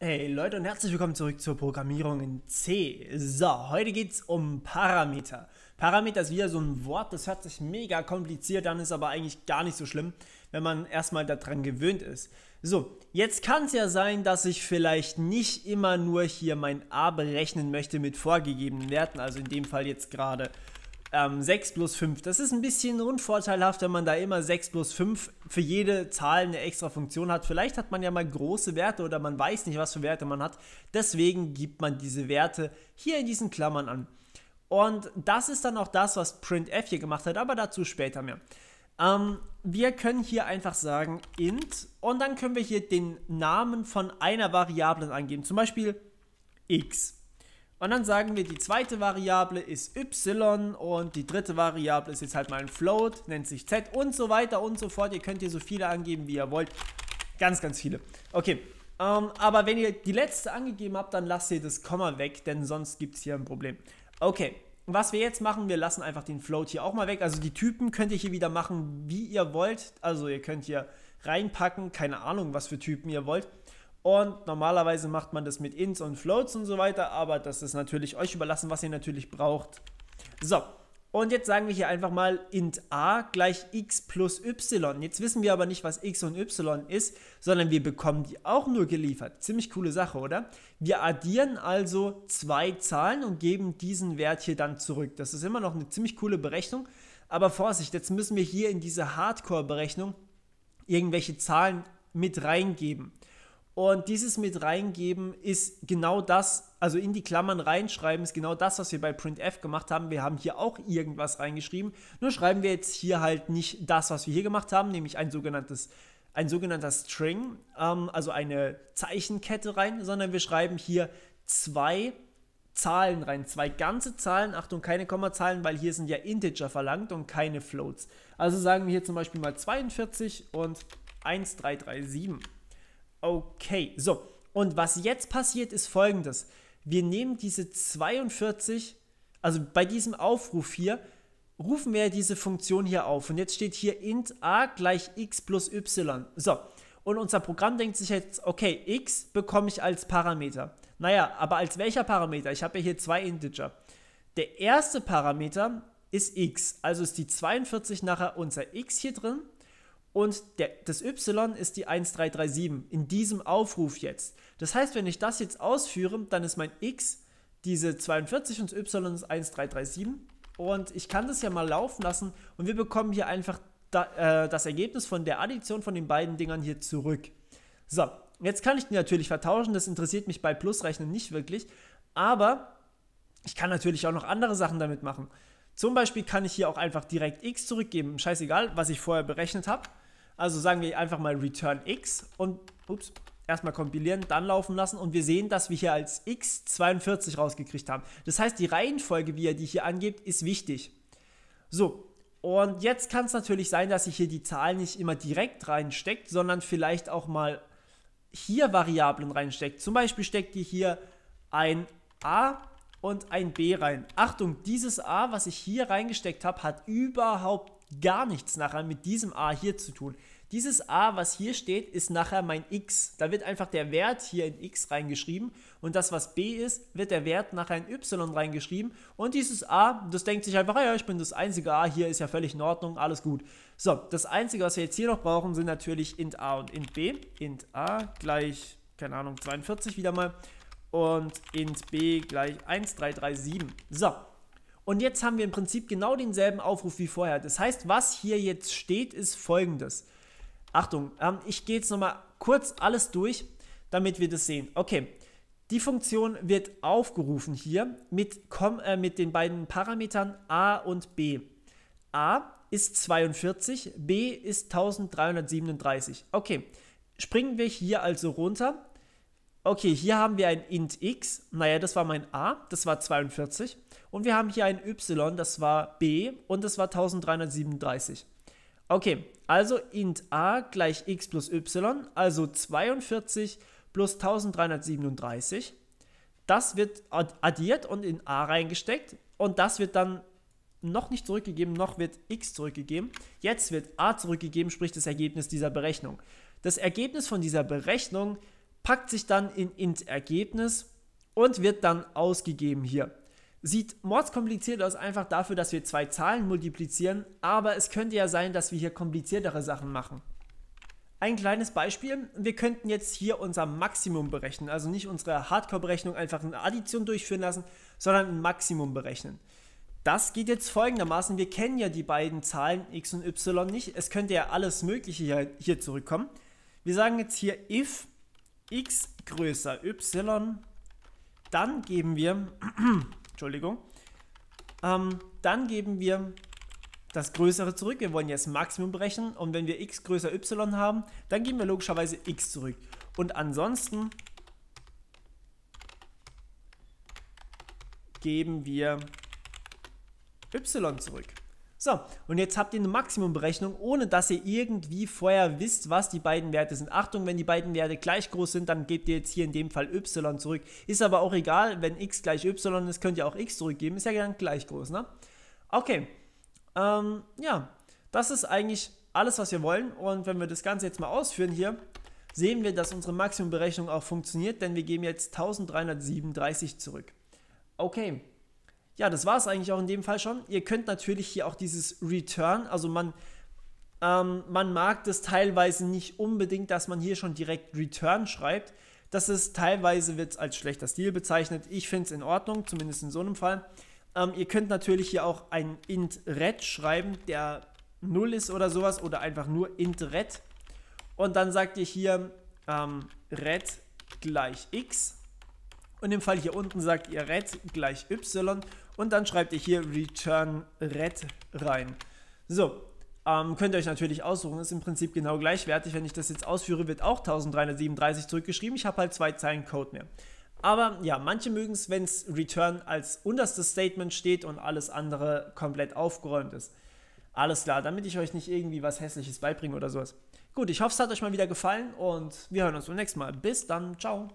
Hey Leute und herzlich willkommen zurück zur Programmierung in C. So, heute geht es um Parameter. Parameter ist wieder so ein Wort, das hört sich mega kompliziert an, ist aber eigentlich gar nicht so schlimm, wenn man erstmal daran gewöhnt ist. So, jetzt kann es ja sein, dass ich vielleicht nicht immer nur hier mein a berechnen möchte mit vorgegebenen Werten, also in dem Fall jetzt gerade ähm, 6 plus 5. Das ist ein bisschen unvorteilhaft, wenn man da immer 6 plus 5 für jede Zahl eine extra Funktion hat. Vielleicht hat man ja mal große Werte oder man weiß nicht, was für Werte man hat. Deswegen gibt man diese Werte hier in diesen Klammern an. Und das ist dann auch das, was printf hier gemacht hat, aber dazu später mehr. Ähm, wir können hier einfach sagen int und dann können wir hier den Namen von einer Variablen angeben, zum Beispiel x. Und dann sagen wir, die zweite Variable ist y und die dritte Variable ist jetzt halt mal ein Float, nennt sich z und so weiter und so fort. Ihr könnt hier so viele angeben, wie ihr wollt. Ganz, ganz viele. Okay, ähm, aber wenn ihr die letzte angegeben habt, dann lasst ihr das Komma weg, denn sonst gibt es hier ein Problem. Okay, was wir jetzt machen, wir lassen einfach den Float hier auch mal weg. Also die Typen könnt ihr hier wieder machen, wie ihr wollt. Also ihr könnt hier reinpacken, keine Ahnung, was für Typen ihr wollt. Und normalerweise macht man das mit Ints und Floats und so weiter, aber das ist natürlich euch überlassen, was ihr natürlich braucht. So, und jetzt sagen wir hier einfach mal int a gleich x plus y. Jetzt wissen wir aber nicht, was x und y ist, sondern wir bekommen die auch nur geliefert. Ziemlich coole Sache, oder? Wir addieren also zwei Zahlen und geben diesen Wert hier dann zurück. Das ist immer noch eine ziemlich coole Berechnung. Aber Vorsicht, jetzt müssen wir hier in diese Hardcore-Berechnung irgendwelche Zahlen mit reingeben. Und dieses mit reingeben ist genau das, also in die Klammern reinschreiben, ist genau das, was wir bei printf gemacht haben. Wir haben hier auch irgendwas reingeschrieben, nur schreiben wir jetzt hier halt nicht das, was wir hier gemacht haben, nämlich ein sogenanntes ein sogenannter String, ähm, also eine Zeichenkette rein, sondern wir schreiben hier zwei Zahlen rein, zwei ganze Zahlen, Achtung, keine Kommazahlen, weil hier sind ja Integer verlangt und keine Floats. Also sagen wir hier zum Beispiel mal 42 und 1337. Okay, so. Und was jetzt passiert, ist folgendes. Wir nehmen diese 42, also bei diesem Aufruf hier, rufen wir diese Funktion hier auf. Und jetzt steht hier int a gleich x plus y. So. Und unser Programm denkt sich jetzt, okay, x bekomme ich als Parameter. Naja, aber als welcher Parameter? Ich habe ja hier zwei Integer. Der erste Parameter ist x, also ist die 42 nachher unser x hier drin und der, das Y ist die 1337 in diesem Aufruf jetzt. Das heißt, wenn ich das jetzt ausführe, dann ist mein X diese 42 und Y ist 1337 und ich kann das ja mal laufen lassen und wir bekommen hier einfach da, äh, das Ergebnis von der Addition von den beiden Dingern hier zurück. So, jetzt kann ich die natürlich vertauschen, das interessiert mich bei Plusrechnen nicht wirklich, aber ich kann natürlich auch noch andere Sachen damit machen. Zum Beispiel kann ich hier auch einfach direkt x zurückgeben, scheißegal, was ich vorher berechnet habe. Also sagen wir einfach mal Return X und ups, erstmal kompilieren, dann laufen lassen und wir sehen, dass wir hier als x42 rausgekriegt haben. Das heißt, die Reihenfolge, wie er die hier angebt, ist wichtig. So, und jetzt kann es natürlich sein, dass ich hier die Zahlen nicht immer direkt reinsteckt, sondern vielleicht auch mal hier Variablen reinsteckt. Zum Beispiel steckt ihr hier ein a und ein b rein. Achtung, dieses a, was ich hier reingesteckt habe, hat überhaupt gar nichts nachher mit diesem A hier zu tun. Dieses A, was hier steht, ist nachher mein X. Da wird einfach der Wert hier in X reingeschrieben und das, was B ist, wird der Wert nachher in Y reingeschrieben und dieses A, das denkt sich einfach, ah ja, ich bin das einzige A, hier ist ja völlig in Ordnung, alles gut. So, das einzige, was wir jetzt hier noch brauchen, sind natürlich int A und int B. int A gleich, keine Ahnung, 42 wieder mal und int B gleich 1337. So, und jetzt haben wir im Prinzip genau denselben Aufruf wie vorher. Das heißt, was hier jetzt steht, ist folgendes. Achtung, ähm, ich gehe jetzt nochmal kurz alles durch, damit wir das sehen. Okay, die Funktion wird aufgerufen hier mit, äh, mit den beiden Parametern a und b. a ist 42, b ist 1337. Okay, springen wir hier also runter okay, hier haben wir ein int x, naja, das war mein a, das war 42. Und wir haben hier ein y, das war b und das war 1337. Okay, also int a gleich x plus y, also 42 plus 1337. Das wird addiert und in a reingesteckt und das wird dann noch nicht zurückgegeben, noch wird x zurückgegeben. Jetzt wird a zurückgegeben, sprich das Ergebnis dieser Berechnung. Das Ergebnis von dieser Berechnung ist, packt sich dann in int Ergebnis und wird dann ausgegeben hier. Sieht mordskompliziert aus, einfach dafür, dass wir zwei Zahlen multiplizieren, aber es könnte ja sein, dass wir hier kompliziertere Sachen machen. Ein kleines Beispiel, wir könnten jetzt hier unser Maximum berechnen, also nicht unsere Hardcore-Berechnung einfach in Addition durchführen lassen, sondern ein Maximum berechnen. Das geht jetzt folgendermaßen, wir kennen ja die beiden Zahlen x und y nicht, es könnte ja alles mögliche hier, hier zurückkommen. Wir sagen jetzt hier if x größer y, dann geben wir, Entschuldigung, ähm, dann geben wir das Größere zurück. Wir wollen jetzt Maximum berechnen und wenn wir x größer y haben, dann geben wir logischerweise x zurück. Und ansonsten geben wir y zurück. So, und jetzt habt ihr eine Maximumberechnung, ohne dass ihr irgendwie vorher wisst, was die beiden Werte sind. Achtung, wenn die beiden Werte gleich groß sind, dann gebt ihr jetzt hier in dem Fall y zurück. Ist aber auch egal, wenn x gleich y ist, könnt ihr auch x zurückgeben. Ist ja dann gleich groß, ne? Okay, ähm, ja, das ist eigentlich alles, was wir wollen. Und wenn wir das Ganze jetzt mal ausführen hier, sehen wir, dass unsere Maximumberechnung auch funktioniert, denn wir geben jetzt 1337 zurück. Okay, ja, das war es eigentlich auch in dem Fall schon. Ihr könnt natürlich hier auch dieses Return, also man, ähm, man mag das teilweise nicht unbedingt, dass man hier schon direkt Return schreibt. Das ist teilweise wird als schlechter Stil bezeichnet. Ich finde es in Ordnung, zumindest in so einem Fall. Ähm, ihr könnt natürlich hier auch ein int red schreiben, der 0 ist oder sowas oder einfach nur int red. Und dann sagt ihr hier ähm, red gleich x und im Fall hier unten sagt ihr red gleich y und dann schreibt ihr hier return red rein. So, ähm, könnt ihr euch natürlich aussuchen, ist im Prinzip genau gleichwertig. Wenn ich das jetzt ausführe, wird auch 1337 zurückgeschrieben. Ich habe halt zwei Zeilen Code mehr. Aber ja, manche mögen es, wenn es return als unterstes Statement steht und alles andere komplett aufgeräumt ist. Alles klar, damit ich euch nicht irgendwie was Hässliches beibringe oder sowas. Gut, ich hoffe, es hat euch mal wieder gefallen und wir hören uns beim nächsten Mal. Bis dann, ciao.